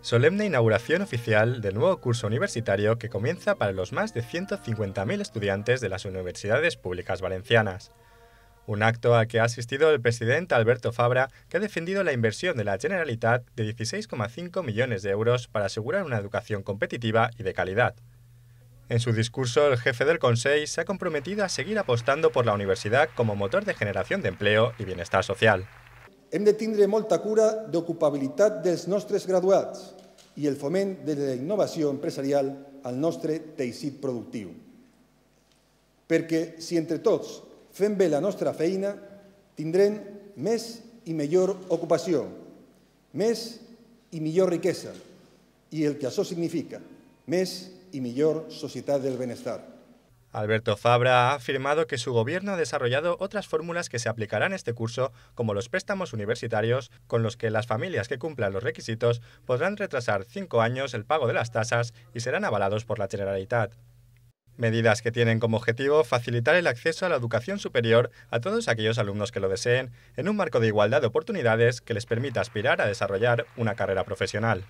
Solemne inauguración oficial del nuevo curso universitario que comienza para los más de 150.000 estudiantes de las universidades públicas valencianas. Un acto al que ha asistido el presidente Alberto Fabra, que ha defendido la inversión de la Generalitat de 16,5 millones de euros para asegurar una educación competitiva y de calidad. En su discurso, el jefe del Consejo se ha comprometido a seguir apostando por la universidad como motor de generación de empleo y bienestar social. Hem de tindre molta cura d'ocupabilitat dels nostres graduats i el foment de la innovació empresarial al nostre teixit productiu. Perquè si entre tots fem bé la nostra feina, tindrem més i millor ocupació, més i millor riquesa, i el que això significa, més i millor societat del benestar. Alberto Fabra ha afirmado que su gobierno ha desarrollado otras fórmulas que se aplicarán este curso, como los préstamos universitarios, con los que las familias que cumplan los requisitos podrán retrasar cinco años el pago de las tasas y serán avalados por la Generalitat. Medidas que tienen como objetivo facilitar el acceso a la educación superior a todos aquellos alumnos que lo deseen, en un marco de igualdad de oportunidades que les permita aspirar a desarrollar una carrera profesional.